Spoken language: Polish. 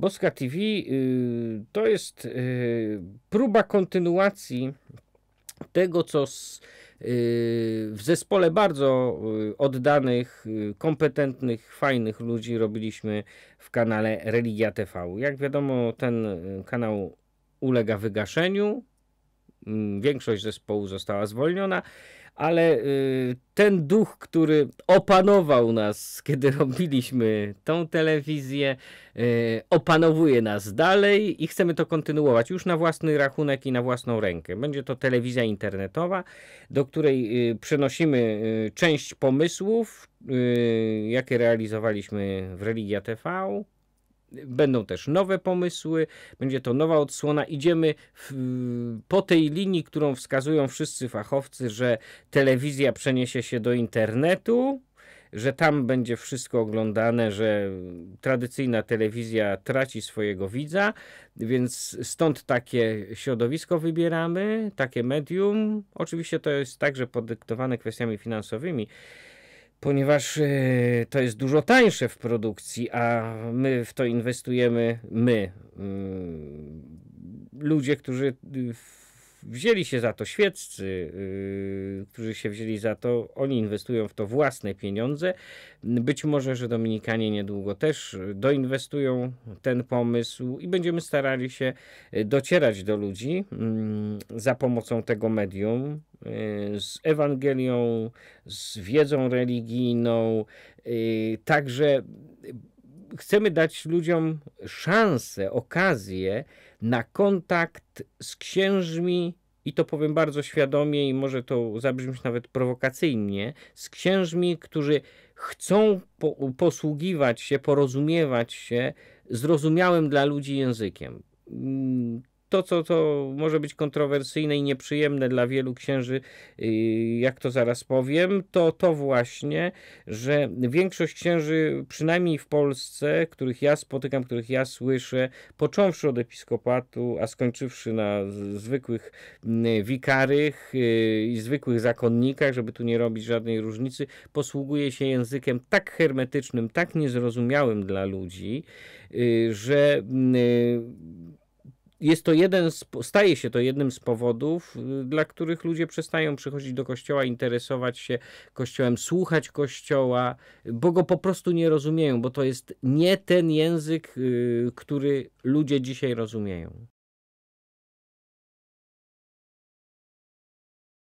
Boska TV y, to jest y, próba kontynuacji tego, co z, y, w zespole bardzo oddanych, kompetentnych, fajnych ludzi robiliśmy w kanale Religia TV. Jak wiadomo, ten kanał ulega wygaszeniu. Mm, większość zespołu została zwolniona, ale y, ten duch, który opanował nas, kiedy robiliśmy tą telewizję, y, opanowuje nas dalej i chcemy to kontynuować już na własny rachunek i na własną rękę. Będzie to telewizja internetowa, do której y, przenosimy część pomysłów, jakie realizowaliśmy w Religia TV, Będą też nowe pomysły, będzie to nowa odsłona. Idziemy w, po tej linii, którą wskazują wszyscy fachowcy, że telewizja przeniesie się do internetu, że tam będzie wszystko oglądane, że tradycyjna telewizja traci swojego widza, więc stąd takie środowisko wybieramy, takie medium. Oczywiście to jest także podyktowane kwestiami finansowymi ponieważ e, to jest dużo tańsze w produkcji, a my w to inwestujemy, my, mm, ludzie, którzy wzięli się za to świeccy, yy, którzy się wzięli za to, oni inwestują w to własne pieniądze. Być może, że Dominikanie niedługo też doinwestują ten pomysł i będziemy starali się yy, docierać do ludzi yy, za pomocą tego medium, yy, z Ewangelią, z wiedzą religijną. Yy, także chcemy dać ludziom szansę, okazję na kontakt z księżmi, i to powiem bardzo świadomie, i może to zabrzmieć nawet prowokacyjnie, z księżmi, którzy chcą po posługiwać się, porozumiewać się zrozumiałym dla ludzi językiem mm, to, co to może być kontrowersyjne i nieprzyjemne dla wielu księży, y, jak to zaraz powiem, to to właśnie, że większość księży, przynajmniej w Polsce, których ja spotykam, których ja słyszę, począwszy od episkopatu, a skończywszy na zwykłych mm, wikarych y, i zwykłych zakonnikach, żeby tu nie robić żadnej różnicy, posługuje się językiem tak hermetycznym, tak niezrozumiałym dla ludzi, y, że mm, jest to jeden, z, staje się to jednym z powodów, y, dla których ludzie przestają przychodzić do kościoła, interesować się kościołem, słuchać kościoła, bo go po prostu nie rozumieją, bo to jest nie ten język, y, który ludzie dzisiaj rozumieją.